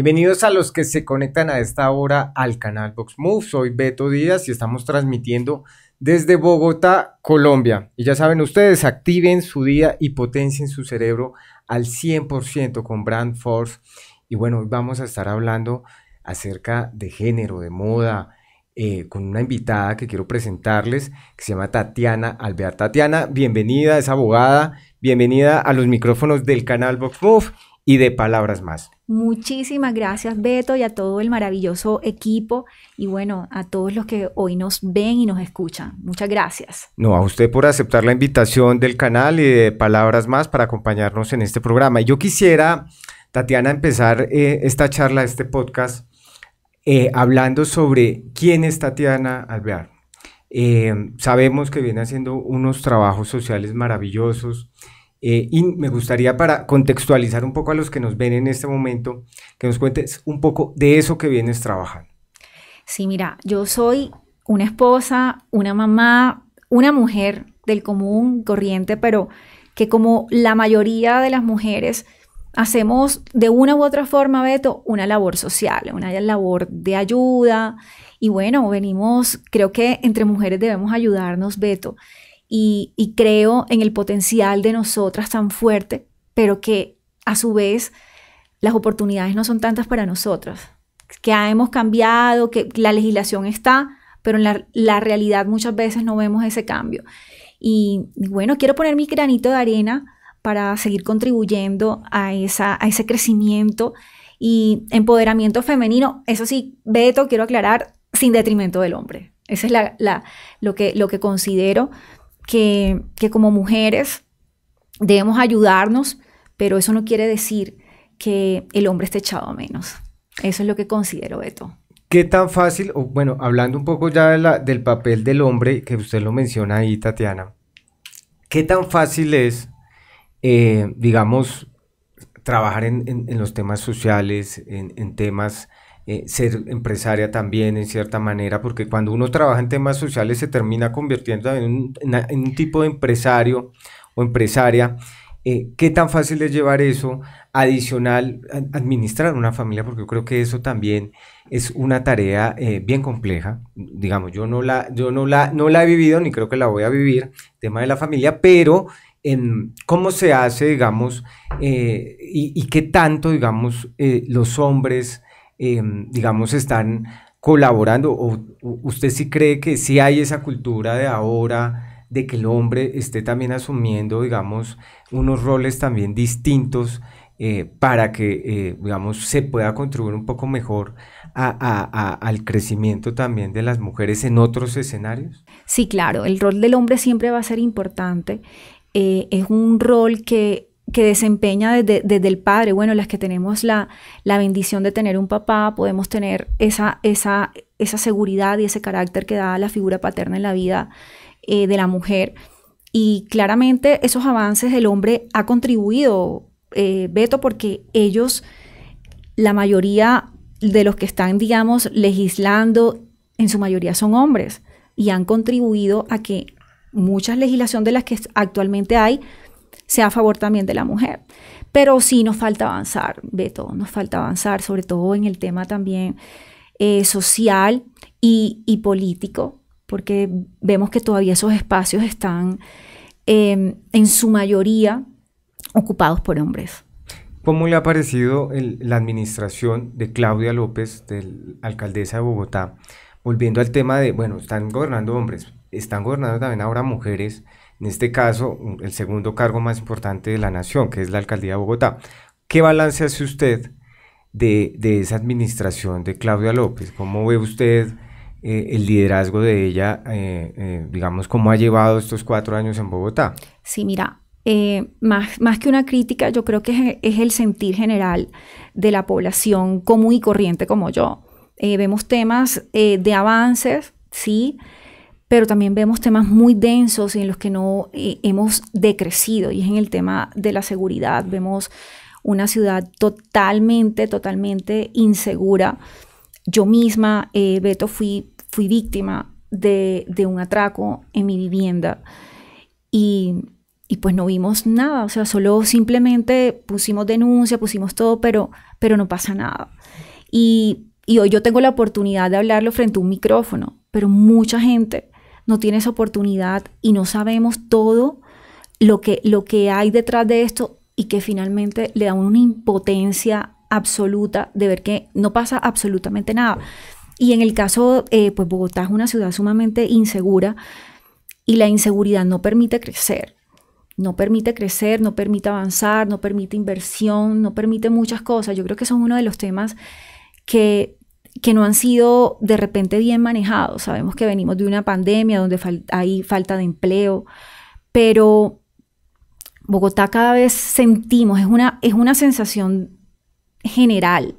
Bienvenidos a los que se conectan a esta hora al canal Box Move. Soy Beto Díaz y estamos transmitiendo desde Bogotá, Colombia. Y ya saben ustedes, activen su día y potencien su cerebro al 100% con Brand Force. Y bueno, hoy vamos a estar hablando acerca de género, de moda, eh, con una invitada que quiero presentarles, que se llama Tatiana Alvear. Tatiana, bienvenida, es abogada, bienvenida a los micrófonos del canal Box Move y de Palabras Más. Muchísimas gracias Beto y a todo el maravilloso equipo y bueno, a todos los que hoy nos ven y nos escuchan. Muchas gracias. No, a usted por aceptar la invitación del canal y de Palabras Más para acompañarnos en este programa. Yo quisiera, Tatiana, empezar eh, esta charla, este podcast, eh, hablando sobre quién es Tatiana Alvear. Eh, sabemos que viene haciendo unos trabajos sociales maravillosos. Eh, y me gustaría para contextualizar un poco a los que nos ven en este momento, que nos cuentes un poco de eso que vienes trabajando. Sí, mira, yo soy una esposa, una mamá, una mujer del común, corriente, pero que como la mayoría de las mujeres hacemos de una u otra forma, Beto, una labor social, una labor de ayuda. Y bueno, venimos, creo que entre mujeres debemos ayudarnos, Beto y, creo en el potencial de nosotras tan fuerte, pero que a su vez las oportunidades no son tantas para nosotras, que hemos cambiado, que la legislación está, pero en la, realidad muchas veces no vemos ese cambio. Y, bueno, quiero poner mi granito de arena para seguir contribuyendo a, esa, a ese crecimiento y empoderamiento femenino. Eso sí, Beto, quiero aclarar, sin detrimento del hombre. Esa es la, lo, que, lo que considero que, como mujeres debemos ayudarnos, pero eso no quiere decir que el hombre esté echado a menos. Eso es lo que considero, Beto. ¿Qué tan fácil, o bueno, hablando un poco ya del papel del hombre, que usted lo menciona ahí, Tatiana, qué tan fácil es, eh, digamos, trabajar en, los temas sociales, en, en temas eh, ser empresaria también en cierta manera, porque cuando uno trabaja en temas sociales se termina convirtiendo en un, tipo de empresario o empresaria. Eh, ¿Qué tan fácil es llevar eso? Adicional, administrar una familia, porque yo creo que eso también es una tarea eh, bien compleja. Digamos, yo, no la, yo no, la, no la he vivido ni creo que la voy a vivir, tema de la familia, pero en em, cómo se hace, digamos, y, qué tanto, digamos, los hombres Em, digamos, están colaborando? ¿O usted sí cree que sí hay esa cultura de ahora, de que el hombre esté también asumiendo, digamos, unos roles también distintos eh, para que, eh, digamos, se pueda contribuir un poco mejor al crecimiento también de las mujeres en otros escenarios? Sí, claro, el rol del hombre siempre va a ser importante. Eh, es un rol que que desempeña desde, el padre. Bueno, las que tenemos la, bendición de tener un papá, podemos tener esa, esa, esa, seguridad y ese carácter que da la figura paterna en la vida eh, de la mujer. Y claramente esos avances del hombre ha contribuido, eh, Beto, porque ellos, la mayoría de los que están, digamos, legislando, en su mayoría son hombres y han contribuido a que muchas legislación de las que actualmente hay sea a favor también de la mujer. Pero sí nos falta avanzar, Beto, nos falta avanzar, sobre todo en el tema también eh, social y, político, porque vemos que todavía esos espacios están em, en su mayoría ocupados por hombres. ¿Cómo le ha parecido la administración de Claudia López, de alcaldesa de Bogotá? Volviendo al tema de, bueno, están gobernando hombres, están gobernando también ahora mujeres, en este caso el segundo cargo más importante de la nación, que es la alcaldía de Bogotá. ¿Qué balance hace usted de, de esa administración de Claudia López? ¿Cómo ve usted eh, el liderazgo de ella, eh, eh, digamos, cómo ha llevado estos cuatro años en Bogotá? Sí, mira, más, más, que una crítica, yo creo que es, el sentir general de la población común y corriente como yo. vemos temas de avances, sí, pero también vemos temas muy densos y en los que no eh, hemos decrecido y es en el tema de la seguridad. Vemos una ciudad totalmente, totalmente insegura. Yo misma, eh, Beto, fui, fui víctima de, de, un atraco en mi vivienda y, y, pues no vimos nada, o sea, solo simplemente pusimos denuncia, pusimos todo, pero, pero no pasa nada. Y, y hoy yo tengo la oportunidad de hablarlo frente a un micrófono, pero mucha gente no tienes oportunidad y no sabemos todo lo que, lo que hay detrás de esto y que finalmente le da una impotencia absoluta de ver que no pasa absolutamente nada. Y en el caso, eh, pues Bogotá es una ciudad sumamente insegura y la inseguridad no permite crecer, no permite crecer, no permite avanzar, no permite inversión, no permite muchas cosas. Yo creo que son uno de los temas que que no han sido de repente bien manejados. Sabemos que venimos de una pandemia donde hay falta de empleo, pero Bogotá cada vez sentimos, es una, es una sensación general.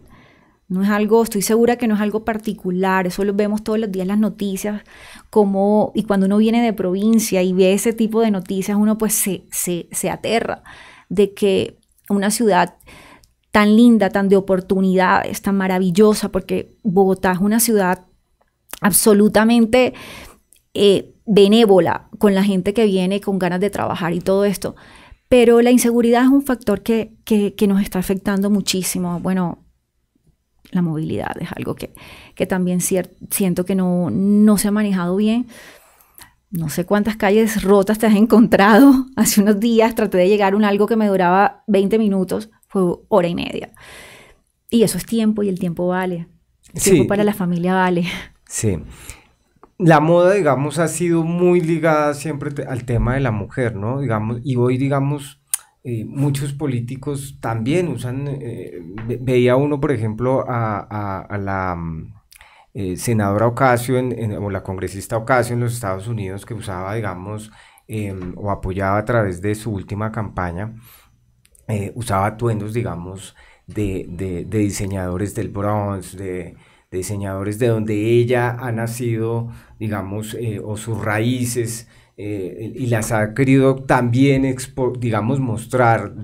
No es algo, estoy segura que no es algo particular, eso lo vemos todos los días en las noticias, como, y cuando uno viene de provincia y ve ese tipo de noticias, uno pues se aterra de que una ciudad tan linda, tan de oportunidades, tan maravillosa, porque Bogotá es una ciudad absolutamente eh, benévola con la gente que viene, con ganas de trabajar y todo esto. Pero la inseguridad es un factor que, nos está afectando muchísimo. Bueno, la movilidad es algo que, que también siento que no, no se ha manejado bien. No sé cuántas calles rotas te has encontrado. Hace unos días traté de llegar a un algo que me duraba 20 minutos fue hora y media. Y eso es tiempo y el tiempo vale. tiempo para la familia vale. Sí. La moda, digamos, ha sido muy ligada siempre al tema de la mujer, ¿no? Digamos, y hoy, digamos, eh, muchos políticos también usan, eh, veía uno, por ejemplo, a, la mm, eh, senadora Ocasio, o la congresista Ocasio en los Estados Unidos, que usaba, digamos, em, o apoyaba a través de su última campaña, eh, usaba atuendos, digamos, de, diseñadores del bronce, de, diseñadores de donde ella ha nacido, digamos, eh, o sus raíces, eh, y las ha querido también, digamos, mostrar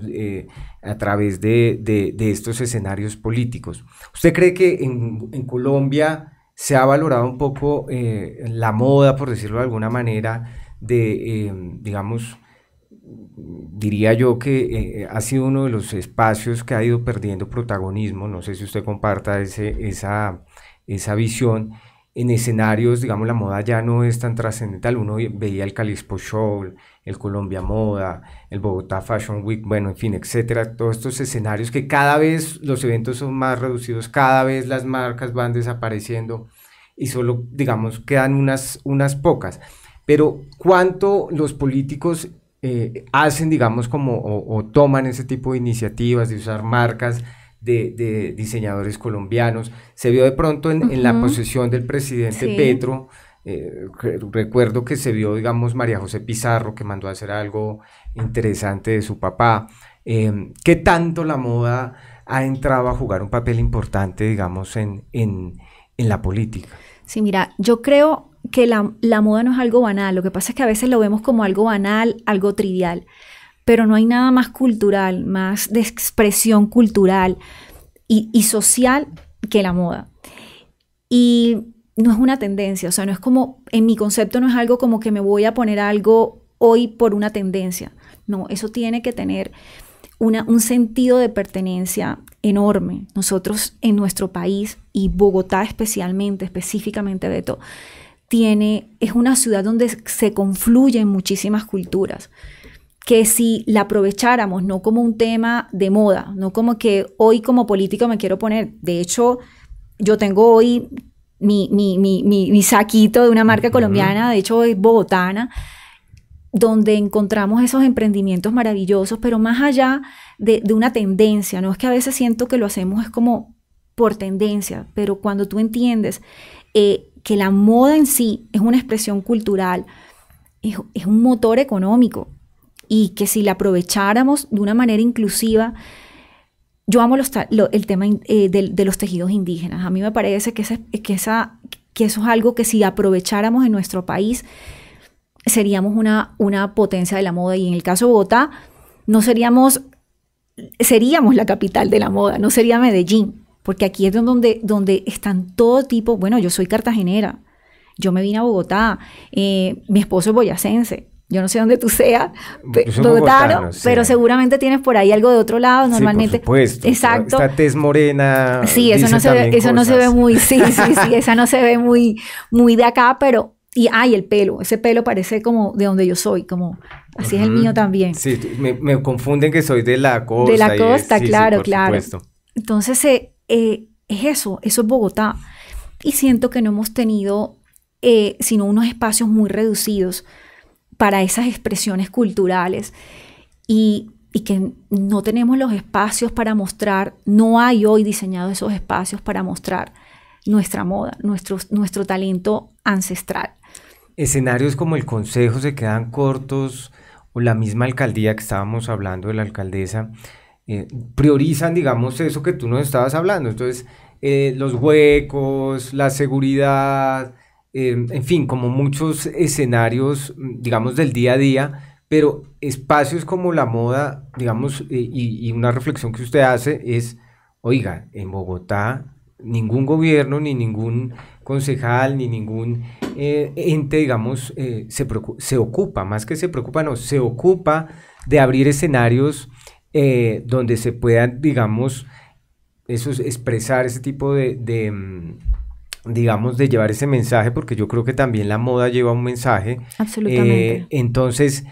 a través de, estos escenarios políticos. ¿Usted cree que en, en Colombia se ha valorado un poco la moda, por decirlo de alguna manera, de, digamos, diría yo que eh, ha sido uno de los espacios que ha ido perdiendo protagonismo, no sé si usted comparta ese, esa, esa visión, en escenarios, digamos, la moda ya no es tan trascendental. Uno veía el Calispo Show, el Colombia Moda, el Bogotá Fashion Week, bueno, en fin, etcétera. Todos estos escenarios que cada vez los eventos son más reducidos, cada vez las marcas van desapareciendo y solo, digamos, quedan unas, unas pocas. Pero, ¿cuánto los políticos eh, hacen, digamos, como o, toman ese tipo de iniciativas de usar marcas de, diseñadores colombianos. Se vio de pronto en, la posesión del presidente Petro. Eh, recuerdo que se vio, digamos, María José Pizarro, que mandó a hacer algo interesante de su papá. Em, ¿Qué tanto la moda ha entrado a jugar un papel importante, digamos, en, en, en la política? Sí, mira, yo creo que la, moda no es algo banal, lo que pasa es que a veces lo vemos como algo banal, algo trivial, pero no hay nada más cultural, más de expresión cultural y, social que la moda. Y no es una tendencia, o sea, no es como, en mi concepto no es algo como que me voy a poner algo hoy por una tendencia, no, eso tiene que tener un sentido de pertenencia enorme. Nosotros en nuestro país y Bogotá especialmente, específicamente, de todo tiene, es una ciudad donde se confluyen muchísimas culturas, que si la aprovecháramos no como un tema de moda, no como que hoy como político me quiero poner, de hecho yo tengo hoy mi, saquito de una marca colombiana, de hecho es bogotana, donde encontramos esos emprendimientos maravillosos, pero más allá de, de una tendencia, no es que a veces siento que lo hacemos es como por tendencia, pero cuando tú entiendes eh, que la moda en sí es una expresión cultural, es, un motor económico y que si la aprovecháramos de una manera inclusiva, yo amo el tema eh, de, los tejidos indígenas. A mí me parece que, eso es algo que si aprovecháramos en nuestro país, seríamos una, potencia de la moda. Y en el caso de Bogotá, no seríamos, seríamos la capital de la moda, no sería Medellín porque aquí es donde, donde están todo tipo, bueno, yo soy cartagenera, yo me vine a Bogotá, eh, mi esposo es boyacense, yo no sé dónde tú seas, bogotano, pero seguramente tienes por ahí algo de otro lado, normalmente. por supuesto. Exacto. Esta tez morena. Sí, eso no se ve, eso no se ve muy, sí, sí, sí, esa no se ve muy, muy de acá, pero y hay el pelo, ese pelo parece como de donde yo soy, como así es el mío también. Sí, me, confunden que soy de la costa. De la costa, claro, sí, claro. Supuesto. Entonces, se... Eh, eh, es eso, eso es Bogotá. Y siento que no hemos tenido eh, sino unos espacios muy reducidos para esas expresiones culturales y, que no tenemos los espacios para mostrar, no hay hoy diseñados esos espacios para mostrar nuestra moda, nuestro, nuestro talento ancestral. Escenarios como el Consejo se quedan cortos o la misma alcaldía que estábamos hablando de la alcaldesa eh, priorizan, digamos, eso que tú nos estabas hablando. Entonces, eh, los huecos, la seguridad, em, en fin, como muchos escenarios, digamos, del día a día, pero espacios como la moda, digamos, eh, y, una reflexión que usted hace es, oiga, en Bogotá ningún gobierno, ni ningún concejal, ni ningún ente, digamos, se, se, ocupa, más que se preocupa, no, se ocupa de abrir escenarios eh, donde se puedan, digamos, esos, expresar ese tipo de, mm, digamos, de llevar ese mensaje, porque yo creo que también la moda lleva un mensaje. Eh, Absolutamente. entonces,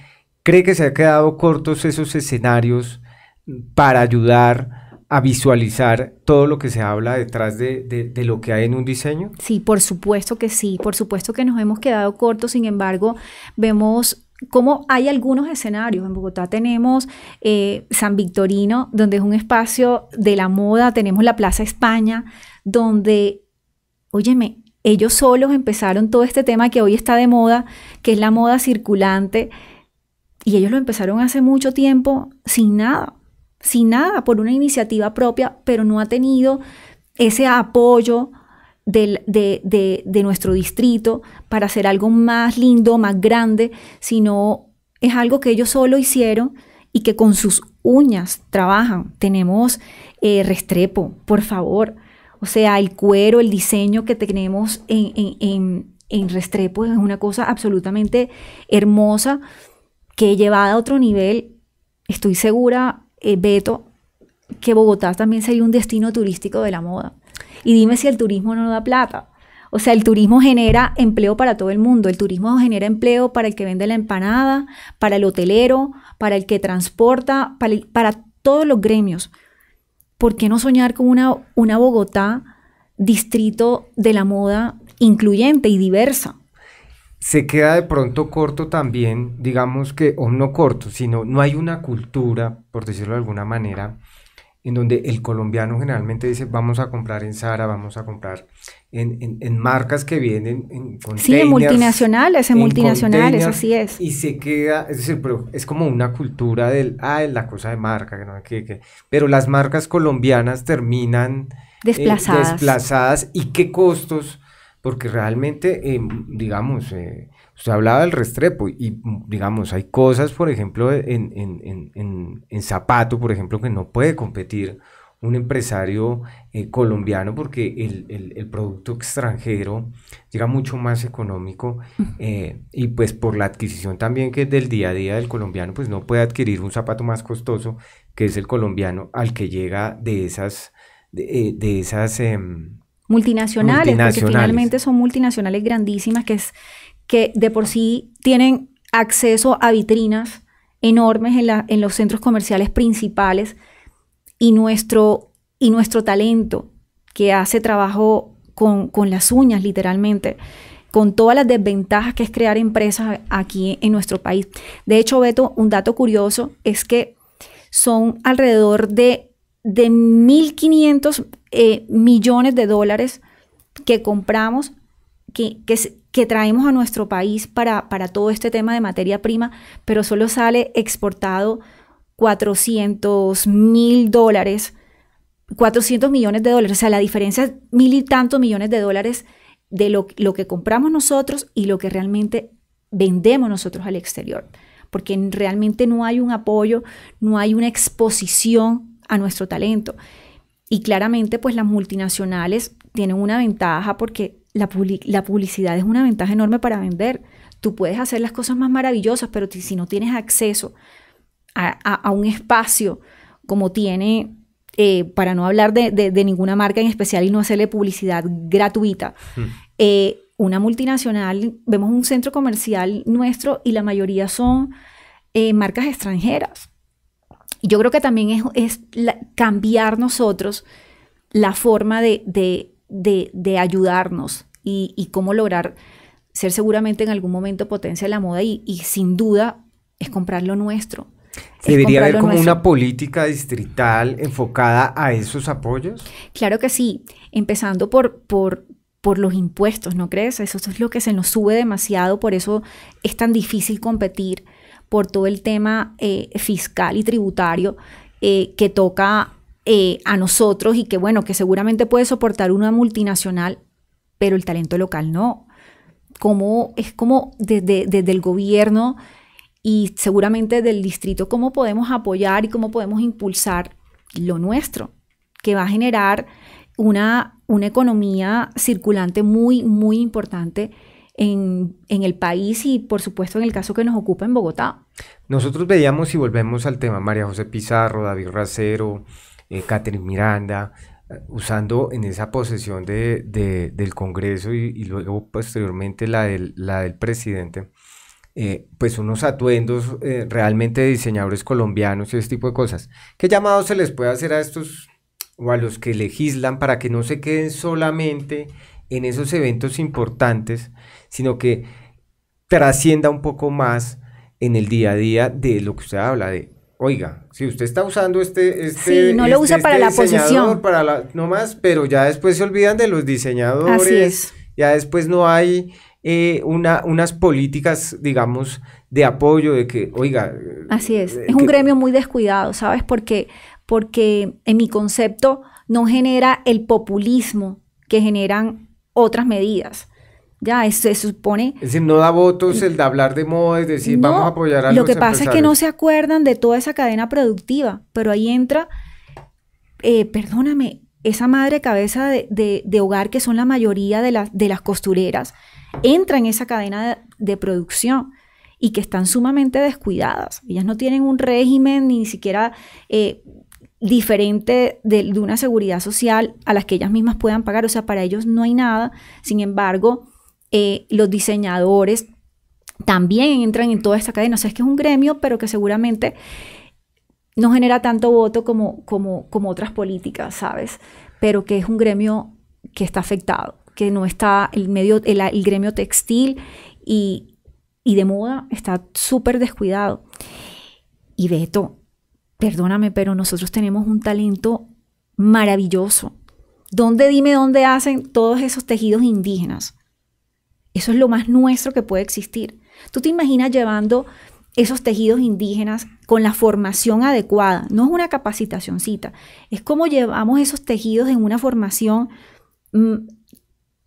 ¿cree que se han quedado cortos esos escenarios mm, para ayudar a visualizar todo lo que se habla detrás de, lo que hay en un diseño? Sí, por supuesto que sí, por supuesto que nos hemos quedado cortos, sin embargo, vemos como hay algunos escenarios. En Bogotá tenemos eh, San Victorino, donde es un espacio de la moda, tenemos la Plaza España, donde, óyeme, ellos solos empezaron todo este tema que hoy está de moda, que es la moda circulante, y ellos lo empezaron hace mucho tiempo sin nada, sin nada, por una iniciativa propia, pero no ha tenido ese apoyo de, nuestro distrito para hacer algo más lindo, más grande, sino es algo que ellos solo hicieron y que con sus uñas trabajan. Tenemos eh, restrepo, por favor. O sea, el cuero, el diseño que tenemos en, restrepo es una cosa absolutamente hermosa que llevada a otro nivel, estoy segura, eh, Beto, que Bogotá también sería un destino turístico de la moda. Y dime si el turismo no da plata. O sea, el turismo genera empleo para todo el mundo. El turismo genera empleo para el que vende la empanada, para el hotelero, para el que transporta, para, todos los gremios. ¿Por qué no soñar con una, una Bogotá distrito de la moda incluyente y diversa? se queda de pronto corto también, digamos que, o no corto, sino no hay una cultura, por decirlo de alguna manera, en donde el colombiano generalmente dice, vamos a comprar en Zara, vamos a comprar en, marcas que vienen en Sí, en multinacionales, en, multinacionales, así es. Y se queda, es decir, pero es como una cultura del, ah, es la cosa de marca, que no que, que, pero las marcas colombianas terminan eh, desplazadas. desplazadas y qué costos, porque realmente, em, digamos, eh, Usted hablaba del Restrepo y, digamos, hay cosas, por ejemplo, en, en, Zapato, por ejemplo, que no puede competir un empresario eh, colombiano porque el, producto extranjero llega mucho más económico eh, y pues por la adquisición también que es del día a día del colombiano, pues no puede adquirir un zapato más costoso que es el colombiano al que llega de esas, de, eh, esas... multinacionales, em, multinacionales, porque finalmente son multinacionales grandísimas que es que de por sí tienen acceso a vitrinas enormes en, los centros comerciales principales y nuestro, y nuestro talento que hace trabajo con, las uñas literalmente, con todas las desventajas que es crear empresas aquí en nuestro país. De hecho, Beto, un dato curioso es que son alrededor de, 1.500 eh, millones de dólares que compramos que, traemos a nuestro país para, todo este tema de materia prima, pero solo sale exportado 400 mil dólares, 400 millones de dólares, o sea, la diferencia es mil y tantos millones de dólares de lo, que compramos nosotros y lo que realmente vendemos nosotros al exterior, porque realmente no hay un apoyo, no hay una exposición a nuestro talento. Y claramente, pues las multinacionales tienen una ventaja porque la, publicidad es una ventaja enorme para vender. Tú puedes hacer las cosas más maravillosas, pero si no tienes acceso a, un espacio como tiene eh, para no hablar de, ninguna marca en especial y no hacerle publicidad gratuita. Hmm. Eh, una multinacional, vemos un centro comercial nuestro y la mayoría son eh, marcas extranjeras. Yo creo que también es, cambiar nosotros la forma de, de, ayudarnos y, cómo lograr ser seguramente en algún momento potencia de la moda y, sin duda es comprar lo nuestro. debería haber como una política distrital enfocada a esos apoyos? Claro que sí, empezando por, por, por los impuestos, ¿no crees? Eso, es lo que se nos sube demasiado, por eso es tan difícil competir por todo el tema eh, fiscal y tributario eh, que toca eh, a nosotros y que bueno, que seguramente puede soportar una multinacional, pero el talento local no. Como, es como desde, desde el gobierno y seguramente del distrito, cómo podemos apoyar y cómo podemos impulsar lo nuestro, que va a generar una, una economía circulante muy, muy importante en, en, el país y por supuesto en el caso que nos ocupa en Bogotá. Nosotros veíamos y volvemos al tema, María José Pizarro, David Racero, eh, Catherine Miranda, eh, usando en esa posesión del Congreso y, luego posteriormente la del, presidente, eh, pues unos atuendos eh, realmente de diseñadores colombianos y ese tipo de cosas. ¿Qué llamado se les puede hacer a estos o a los que legislan para que no se queden solamente en esos eventos importantes, sino que trascienda un poco más en el día a día de lo que usted habla, de oiga, si usted está usando este... este no lo este, usa para la este posición. no más, pero ya después se olvidan de los diseñadores. Así es. Ya después no hay eh, unas políticas, digamos, de apoyo, de que, oiga... Así es. Eh, es un gremio muy descuidado, ¿sabes? Porque, porque en mi concepto no genera el populismo que generan otras medidas. Ya, se supone... Es decir, no da votos el de hablar de moda, es decir, vamos a apoyar a lo los Lo que pasa es que no se acuerdan de toda esa cadena productiva, pero ahí entra, eh, perdóname, esa madre cabeza de, hogar que son la mayoría de, de las costureras, entra en esa cadena de producción y que están sumamente descuidadas. Ellas no tienen un régimen ni siquiera eh, diferente de, de, una seguridad social a las que ellas mismas puedan pagar. O sea, para ellos no hay nada. Sin embargo, eh, los diseñadores también entran en toda esta cadena. O sea, es que es un gremio, pero que seguramente no genera tanto voto como, otras políticas, ¿sabes? Pero que es un gremio que está afectado, que no está el, medio, el, gremio textil y, y de moda está súper descuidado. Y Beto, perdóname, pero nosotros tenemos un talento maravilloso. ¿Dónde dime dónde hacen todos esos tejidos indígenas? Eso es lo más nuestro que puede existir. Tú te imaginas llevando esos tejidos indígenas con la formación adecuada. No es una capacitacioncita, es como llevamos esos tejidos en una formación mm,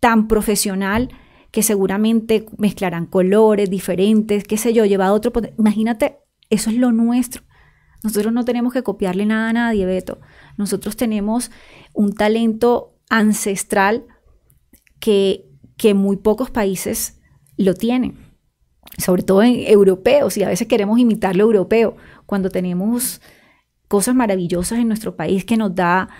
tan profesional que seguramente mezclarán colores diferentes, qué sé yo, lleva otro... Imagínate, eso es lo nuestro. Nosotros no tenemos que copiarle nada a nadie, Beto. Nosotros tenemos un talento ancestral que que muy pocos países lo tienen, sobre todo en europeos, y a veces queremos imitar lo europeo, cuando tenemos cosas maravillosas en nuestro país que nos da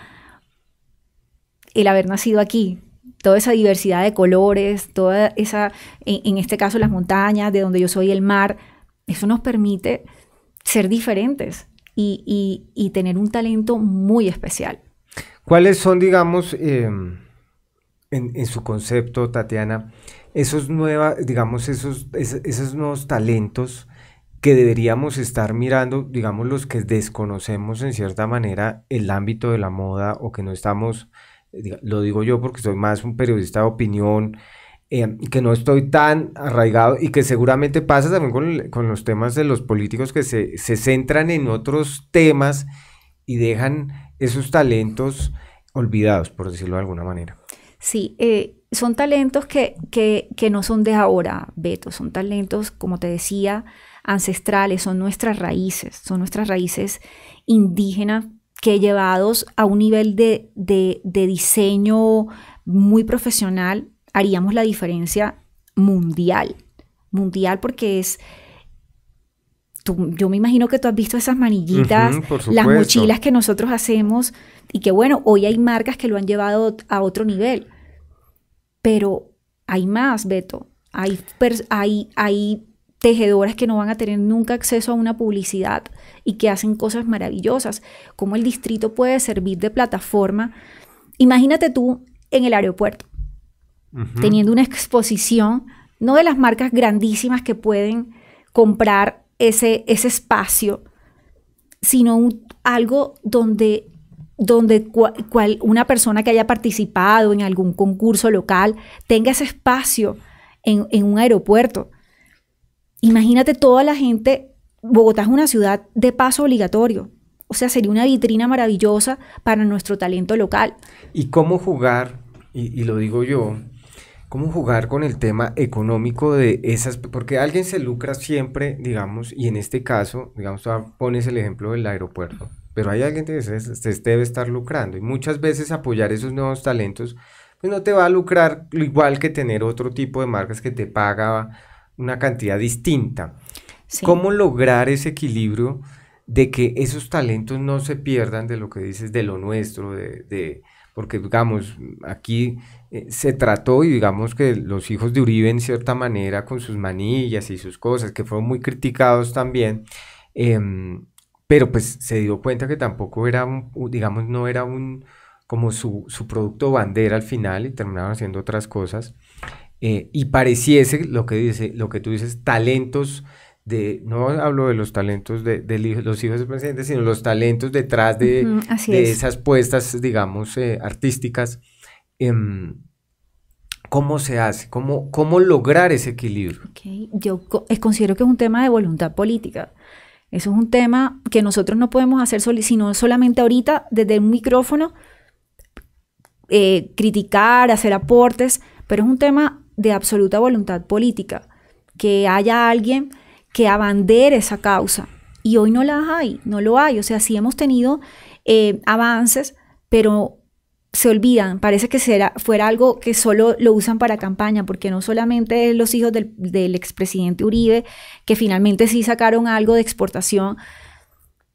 el haber nacido aquí, toda esa diversidad de colores, toda esa, en, este caso las montañas, de donde yo soy el mar, eso nos permite ser diferentes y, tener un talento muy especial. ¿Cuáles son, digamos, em, en, su concepto, Tatiana, esos, nuevas digamos, esos, esos nuevos talentos que deberíamos estar mirando, digamos, los que desconocemos en cierta manera el ámbito de la moda o que no estamos, lo digo yo porque soy más un periodista de opinión, eh, que no estoy tan arraigado y que seguramente pasa también con, los temas de los políticos que se, centran en otros temas y dejan esos talentos olvidados, por decirlo de alguna manera. Sí, eh, son talentos que, no son de ahora, Beto, son talentos, como te decía, ancestrales, son nuestras raíces, son nuestras raíces indígenas que llevados a un nivel de diseño muy profesional, haríamos la diferencia mundial, mundial porque es yo me imagino que tú has visto esas manillitas, las mochilas que nosotros hacemos y que bueno, hoy hay marcas que lo han llevado a otro nivel. Pero hay más, Beto. Hay, hay, hay tejedoras que no van a tener nunca acceso a una publicidad y que hacen cosas maravillosas. ¿Cómo el distrito puede servir de plataforma? Imagínate tú en el aeropuerto, teniendo una exposición, no de las marcas grandísimas que pueden comprar ese, ese espacio, sino algo donde, donde una persona que haya participado en algún concurso local tenga ese espacio en, un aeropuerto. Imagínate toda la gente, Bogotá es una ciudad de paso obligatorio, o sea, sería una vitrina maravillosa para nuestro talento local. ¿Y cómo jugar, y, y lo digo yo, cómo jugar con el tema económico de esas, porque alguien se lucra siempre, digamos, y en este caso, digamos, pones el ejemplo del aeropuerto, pero hay alguien que se, debe estar lucrando y muchas veces apoyar esos nuevos talentos, pues no te va a lucrar igual que tener otro tipo de marcas que te paga una cantidad distinta. ¿Cómo lograr ese equilibrio de que esos talentos no se pierdan de lo que dices, de lo nuestro, de, de porque digamos, aquí eh, se trató y digamos que los hijos de Uribe en cierta manera con sus manillas y sus cosas, que fueron muy criticados también, em, pero pues se dio cuenta que tampoco era, digamos, no era un como su, producto bandera al final y terminaron haciendo otras cosas. Eh, y pareciese lo que lo que tú dices, talentos no hablo de los talentos de, los hijos del presidente, sino los talentos detrás de, esas puestas, digamos, eh, artísticas. Em, ¿Cómo se hace? ¿Cómo, cómo lograr ese equilibrio? Yo eh, considero que es un tema de voluntad política. Eso es un tema que nosotros no podemos hacer sino solamente ahorita desde un micrófono, eh, criticar, hacer aportes, pero es un tema de absoluta voluntad política. Que haya alguien que abandere esa causa. Y hoy no la hay, no lo hay. O sea, sí hemos tenido eh, avances, pero se olvidan, parece que será, fuera algo que solo lo usan para campaña, porque no solamente los hijos del, del expresidente Uribe, que finalmente sí sacaron algo de exportación,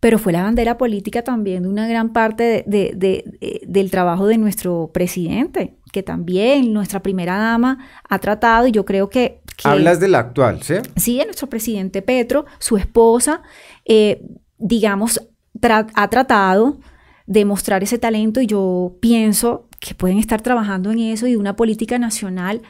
pero fue la bandera política también de una gran parte de, eh, del trabajo de nuestro presidente, que también nuestra primera dama ha tratado y yo creo que... Hablas Hablas del actual, ¿sí? Sí, de nuestro presidente Petro, su esposa, eh, digamos, ha tratado de mostrar ese talento y yo pienso que pueden estar trabajando en eso y una política nacional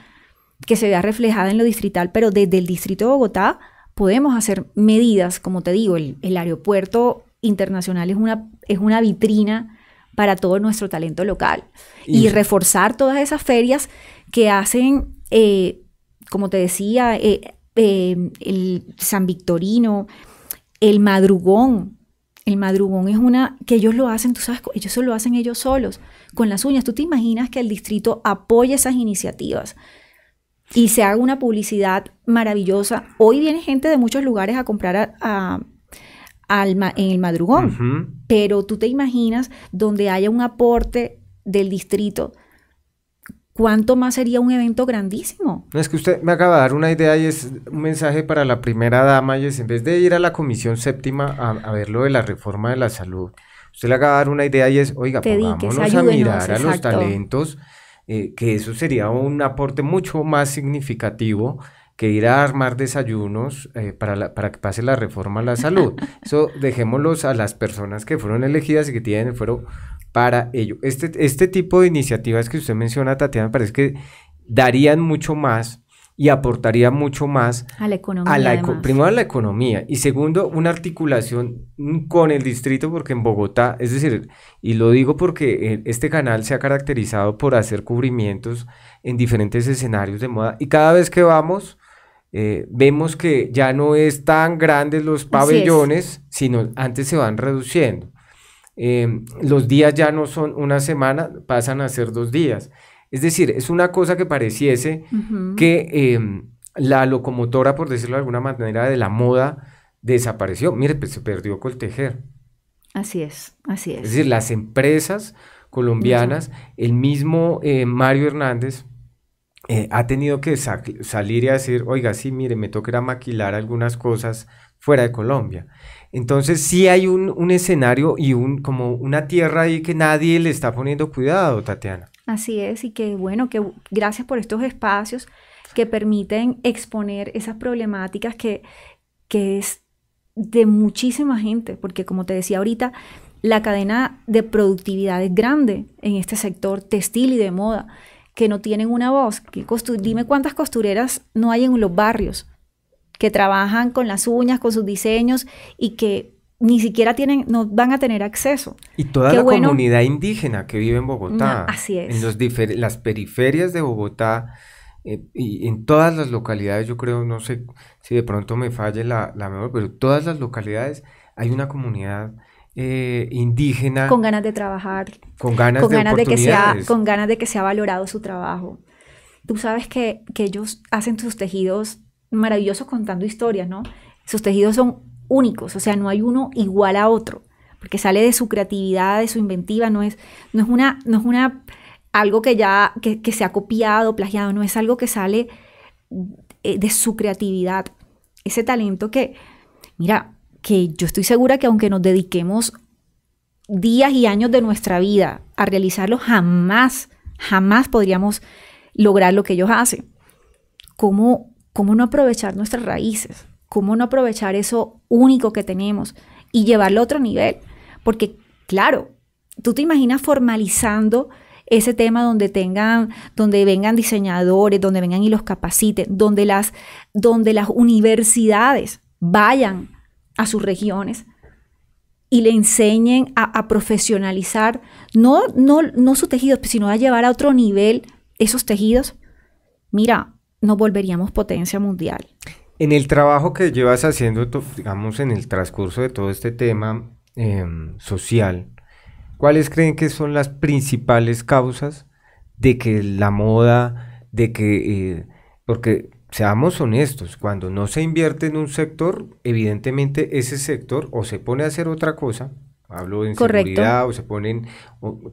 que se vea reflejada en lo distrital, pero desde el distrito de Bogotá podemos hacer medidas, como te digo, el, aeropuerto internacional es una, es una vitrina para todo nuestro talento local y, reforzar todas esas ferias que hacen, eh, como te decía, eh, eh, el San Victorino, el madrugón. El madrugón es una que ellos lo hacen, tú sabes, ellos solo lo hacen ellos solos, con las uñas. ¿Tú te imaginas que el distrito apoya esas iniciativas? y se haga una publicidad maravillosa. Hoy viene gente de muchos lugares a comprar a, en el madrugón, pero tú te imaginas donde haya un aporte del distrito. ¿Cuánto más sería un evento grandísimo? Es que usted me acaba de dar una idea y es un mensaje para la primera dama y es en vez de ir a la comisión séptima a ver lo de la reforma de la salud, usted le acaba de dar una idea y es, oiga, pongámonos a mirar a los talentos eh, que eso sería un aporte mucho más significativo que ir a armar desayunos eh, para, que pase la reforma a la salud. Eso dejémoslos a las personas que fueron elegidas y que tienen el fuero para ello. Este, este tipo de iniciativas que usted menciona, Tatiana, parece que darían mucho más y aportaría mucho más a la economía. primero a la economía y segundo una articulación mm, con el distrito porque en Bogotá, es decir, y lo digo porque eh, este canal se ha caracterizado por hacer cubrimientos en diferentes escenarios de moda y cada vez que vamos eh, vemos que ya no es tan grandes los pabellones, sino antes se van reduciendo. Eh, los días ya no son una semana, pasan a ser dos días. Es decir, es una cosa que pareciese que em, la locomotora, por decirlo de alguna manera, de la moda desapareció. Mire, pues se perdió con tejer Así es, así es. Es decir, las empresas colombianas, el mismo eh, Mario Hernández, eh, ha tenido que salir y decir, oiga, sí, mire, me toca ir a maquilar algunas cosas fuera de Colombia. Entonces sí hay un, un escenario y un, como una tierra ahí que nadie le está poniendo cuidado, Tatiana. Así es, y que bueno, que gracias por estos espacios que permiten exponer esas problemáticas que, es de muchísima gente, porque como te decía ahorita, la cadena de productividad es grande en este sector textil y de moda, que no tienen una voz. Que dime cuántas costureras no hay en los barrios que trabajan con las uñas, con sus diseños y que ni siquiera tienen, no van a tener acceso. Y toda la comunidad indígena que vive en Bogotá. así En los las periferias de Bogotá eh, y en todas las localidades, yo creo, no sé si de pronto me falle la, la memoria, pero todas las localidades hay una comunidad eh, indígena. Con ganas de trabajar. Con ganas, con de, de que sea, Con ganas de que sea valorado su trabajo. Tú sabes que, que ellos hacen sus tejidos maravillosos contando historias, ¿no? Sus tejidos son únicos, o sea, no hay uno igual a otro, porque sale de su creatividad, de su inventiva, no es, no es una, no es una algo que ya que, se ha copiado, plagiado, no es algo que sale eh, de, su creatividad, ese talento que, mira, que yo estoy segura que aunque nos dediquemos días y años de nuestra vida a realizarlo, jamás, jamás podríamos lograr lo que ellos hacen. ¿Cómo, cómo no aprovechar nuestras raíces? ¿cómo no aprovechar eso único que tenemos y llevarlo a otro nivel? Porque, claro, tú te imaginas formalizando ese tema donde tengan, donde vengan diseñadores, donde vengan y los capaciten, donde las, donde las universidades vayan a sus regiones y le enseñen a, profesionalizar no, no, no sus tejidos, sino a llevar a otro nivel esos tejidos, mira, nos volveríamos potencia mundial. En el trabajo que llevas haciendo, digamos, en el transcurso de todo este tema em, social, ¿cuáles creen que son las principales causas de que la moda, de que... Eh, porque seamos honestos, cuando no se invierte en un sector, evidentemente ese sector o se pone a hacer otra cosa Hablo de inseguridad o se ponen,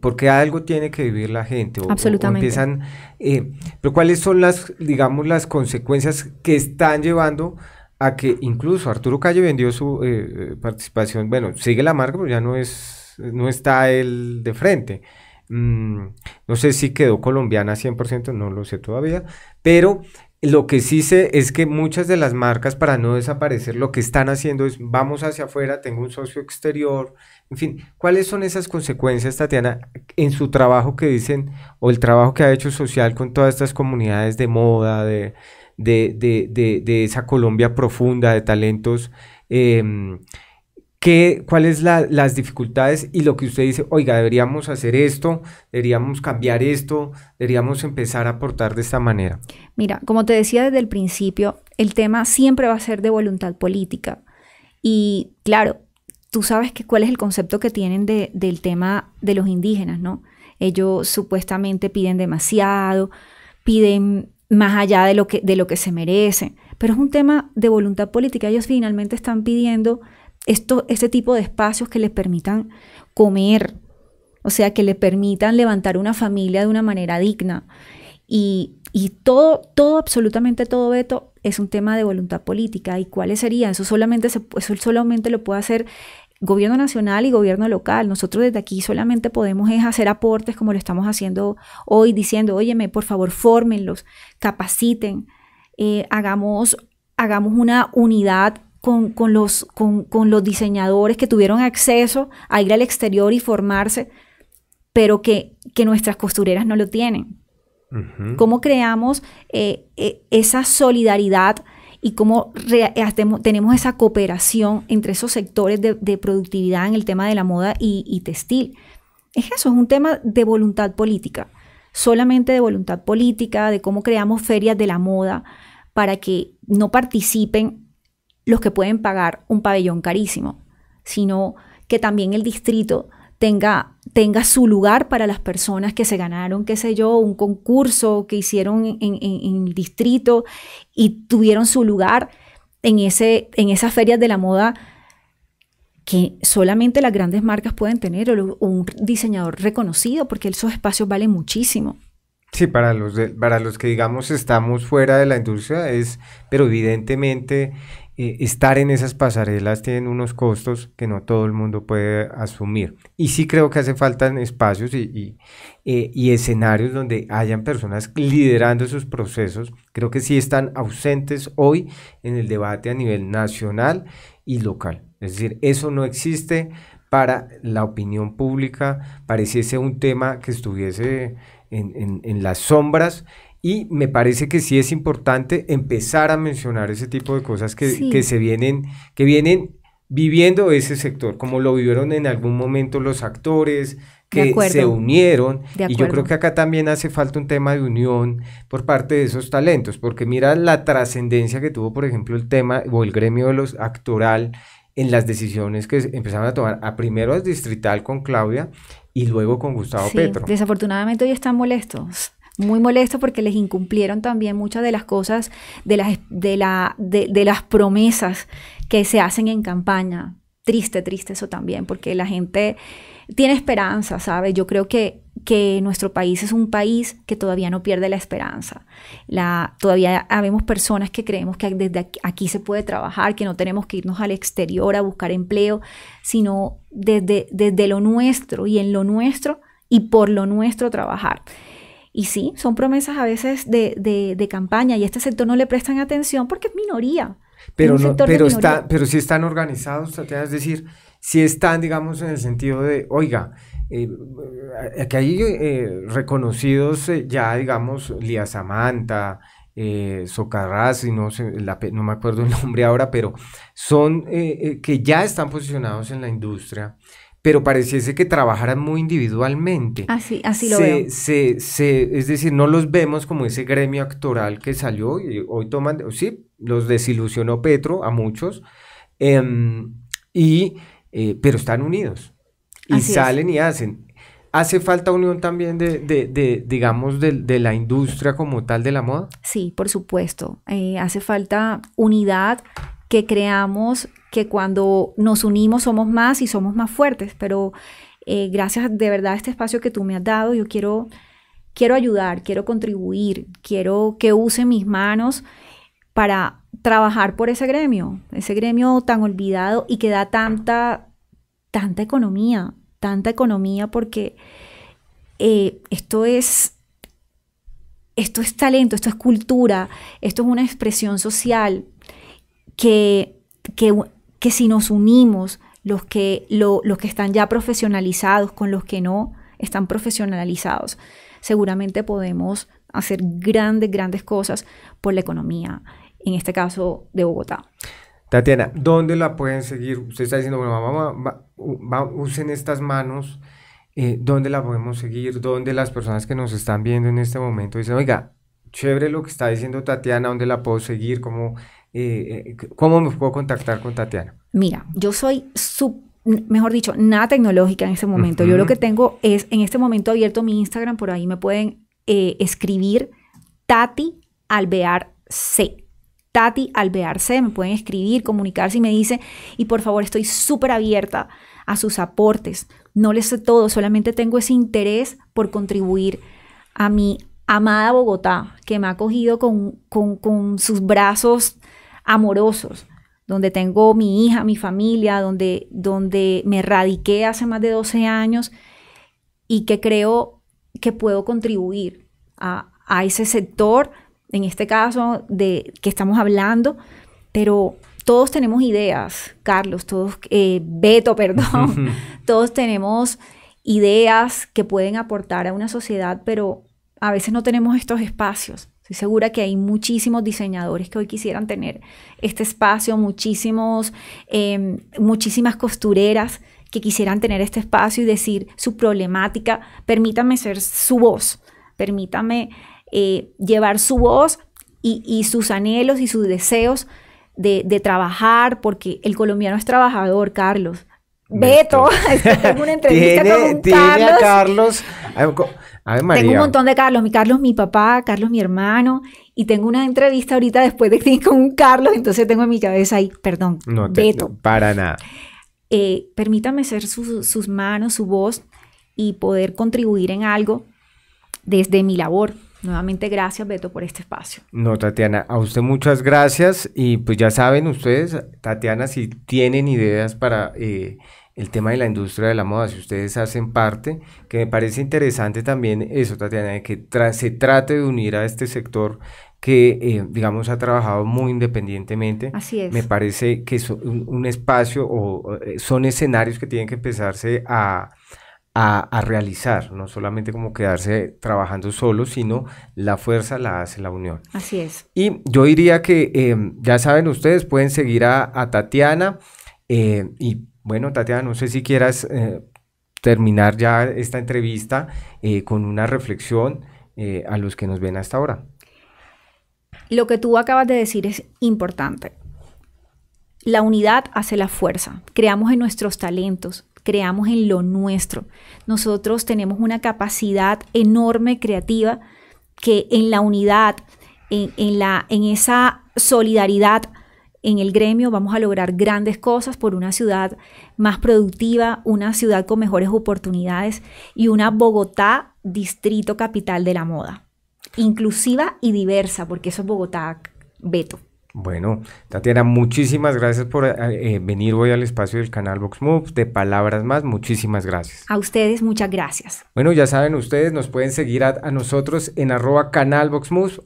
porque algo tiene que vivir la gente. O, Absolutamente. empiezan, eh, pero ¿cuáles son las, digamos, las consecuencias que están llevando a que incluso Arturo Calle vendió su eh, eh, participación, bueno, sigue la marca, pero ya no es, no está él de frente. Mm, no sé si quedó colombiana 100%, no lo sé todavía, pero lo que sí sé es que muchas de las marcas para no desaparecer lo que están haciendo es vamos hacia afuera, tengo un socio exterior, en fin, ¿cuáles son esas consecuencias, Tatiana, en su trabajo que dicen, o el trabajo que ha hecho social con todas estas comunidades de moda, de, de, de, de esa Colombia profunda, de talentos? Eh, ¿Cuáles la, las dificultades y lo que usted dice, oiga, deberíamos hacer esto, deberíamos cambiar esto, deberíamos empezar a aportar de esta manera? Mira, como te decía desde el principio, el tema siempre va a ser de voluntad política. Y claro, tú sabes que, cuál es el concepto que tienen del tema de los indígenas, ¿no? Ellos supuestamente piden demasiado, piden más allá de lo que, de lo que se merecen, pero es un tema de voluntad política. Ellos finalmente están pidiendo esto, este tipo de espacios que les permitan comer, o sea, que les permitan levantar una familia de una manera digna. Y, todo, todo, absolutamente todo veto es un tema de voluntad política. ¿Y cuáles serían? Eso solamente, eso solamente lo puede hacer gobierno nacional y gobierno local. Nosotros desde aquí solamente podemos es hacer aportes como lo estamos haciendo hoy, diciendo, óyeme, por favor, fórmenlos, capaciten, eh, hagamos, hagamos una unidad con, los, con, los diseñadores que tuvieron acceso a ir al exterior y formarse, pero que, nuestras costureras no lo tienen. ¿Cómo creamos eh, e, esa solidaridad y cómo eh, tenemos esa cooperación entre esos sectores de, productividad en el tema de la moda y, y textil. Es eso, es un tema de voluntad política, solamente de voluntad política, de cómo creamos ferias de la moda para que no participen los que pueden pagar un pabellón carísimo, sino que también el distrito tenga, su lugar para las personas que se ganaron, qué sé yo, un concurso que hicieron en, en, el distrito y tuvieron su lugar en, ese, en esas ferias de la moda que solamente las grandes marcas pueden tener o, un diseñador reconocido, porque esos espacios valen muchísimo. Sí, para los, para los que digamos estamos fuera de la industria es, pero evidentemente eh, estar en esas pasarelas tienen unos costos que no todo el mundo puede asumir. Y sí creo que hace falta espacios eh, y, escenarios donde hayan personas liderando esos procesos. Creo que sí están ausentes hoy en el debate a nivel nacional y local. Es decir, eso no existe para la opinión pública, pareciese un tema que estuviese en las sombras y me parece que sí es importante empezar a mencionar ese tipo de cosas que, que se vienen, que vienen viviendo ese sector, como lo vivieron en algún momento los actores, que se unieron. Y yo creo que acá también hace falta un tema de unión por parte de esos talentos, porque mira la trascendencia que tuvo, por ejemplo, el tema o el gremio de los actoral en las decisiones que empezaron a tomar, a primero a distrital con Claudia y luego con Gustavo sí, Petro. Desafortunadamente hoy están molestos muy molesto porque les incumplieron también muchas de las cosas, de las, de, la, de, las promesas que se hacen en campaña. Triste, triste eso también, porque la gente tiene esperanza, ¿sabes? Yo creo que, que nuestro país es un país que todavía no pierde la esperanza. La, todavía habemos personas que creemos que desde aquí, aquí, se puede trabajar, que no tenemos que irnos al exterior a buscar empleo, sino desde, desde lo nuestro y en lo nuestro y por lo nuestro trabajar. Y sí, son promesas a veces de, de, campaña y a este sector no le prestan atención porque es minoría. Pero, no, pero, está, pero si están organizados, es decir, sí están, digamos, en el sentido de, oiga, aquí eh, eh, que hay eh, reconocidos ya, digamos, Lía Samantha, eh, y no, sé, no me acuerdo el nombre ahora, pero son que ya están posicionados en la industria pero pareciese que trabajaran muy individualmente. Así, ah, así lo veo. es decir, no los vemos como ese gremio actoral que salió y hoy toman, sí, los desilusionó Petro a muchos, em, eh, pero están unidos y salen y hacen. ¿Hace falta unión también de, digamos, de, la industria como tal de la moda? Sí, por supuesto. Eh, hace falta unidad que creamos que cuando nos unimos somos más y somos más fuertes, pero eh, gracias de verdad a este espacio que tú me has dado, yo quiero, quiero ayudar, quiero contribuir, quiero que use mis manos para trabajar por ese gremio, ese gremio tan olvidado y que da tanta, tanta economía, tanta economía porque eh, esto es... Esto es talento, esto es cultura, esto es una expresión social que que si nos unimos, los que, los que están ya profesionalizados con los que no están profesionalizados, seguramente podemos hacer grandes, grandes cosas por la economía, en este caso de Bogotá. Tatiana, ¿dónde la pueden seguir? Usted está diciendo, bueno, vamos usen estas manos. Eh, ¿Dónde la podemos seguir? ¿Dónde las personas que nos están viendo en este momento dicen, oiga, chévere lo que está diciendo Tatiana, ¿dónde la puedo seguir? ¿Cómo eh, eh, ¿cómo me puedo contactar con Tatiana? Mira, yo soy mejor dicho, nada tecnológica en este momento. Yo lo que tengo es, en este momento abierto mi Instagram, por ahí me pueden eh, escribir Tati Alvear C. Tati Alvear C, me pueden escribir, comunicarse y me dice, y por favor, estoy súper abierta a sus aportes. No les sé todo, solamente tengo ese interés por contribuir a mi amada Bogotá, que me ha cogido con, con, con sus brazos amorosos, donde tengo mi hija, mi familia, donde, donde me radiqué hace más de 12 años y que creo que puedo contribuir a, ese sector, en este caso de que estamos hablando, pero todos tenemos ideas, Carlos, todos, eh, Beto, perdón, todos tenemos ideas que pueden aportar a una sociedad, pero a veces no tenemos estos espacios. Estoy segura que hay muchísimos diseñadores que hoy quisieran tener este espacio, muchísimos, em, muchísimas costureras que quisieran tener este espacio y decir su problemática. Permítame ser su voz, permítame eh, llevar su voz y, sus anhelos y sus deseos de, trabajar, porque el colombiano es trabajador, Carlos. Beto, tengo una entrevista con Carlos. Carlos tengo un montón de Carlos. Mi Carlos, mi papá, Carlos, mi hermano. Y tengo una entrevista ahorita después de que con un Carlos. Entonces tengo en mi cabeza ahí, perdón, no Beto. para nada. Eh, permítame ser sus manos, su voz y poder contribuir en algo desde mi labor. Nuevamente, gracias, Beto, por este espacio. No, Tatiana, a usted muchas gracias. Y pues ya saben ustedes, Tatiana, si tienen ideas para eh, el tema de la industria de la moda, si ustedes hacen parte, que me parece interesante también eso, Tatiana, de que se trate de unir a este sector que, eh, digamos, ha trabajado muy independientemente. Así es. Me parece que es un, espacio o eh, son escenarios que tienen que empezarse a, realizar, no solamente como quedarse trabajando solo, sino la fuerza la hace la unión. Así es. Y yo diría que eh, ya saben ustedes, pueden seguir a, Tatiana y bueno, Tatiana, no sé si quieras eh, terminar ya esta entrevista eh, con una reflexión eh, a los que nos ven hasta ahora. Lo que tú acabas de decir es importante. La unidad hace la fuerza. Creamos en nuestros talentos, creamos en lo nuestro. Nosotros tenemos una capacidad enorme creativa que en la unidad, la, en esa solidaridad, en el gremio vamos a lograr grandes cosas por una ciudad más productiva, una ciudad con mejores oportunidades y una Bogotá distrito capital de la moda, inclusiva y diversa, porque eso es Bogotá, Beto. Bueno, Tatiana, muchísimas gracias por eh, eh, venir hoy al espacio del canal Vox Move. De palabras más, muchísimas gracias. A ustedes, muchas gracias. Bueno, ya saben ustedes, nos pueden seguir a, nosotros en arroba canal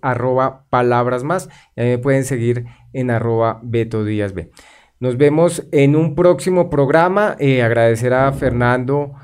arroba palabras más. Y me pueden seguir en arroba Beto Díaz B. Nos vemos en un próximo programa. Eh, agradecer a Fernando.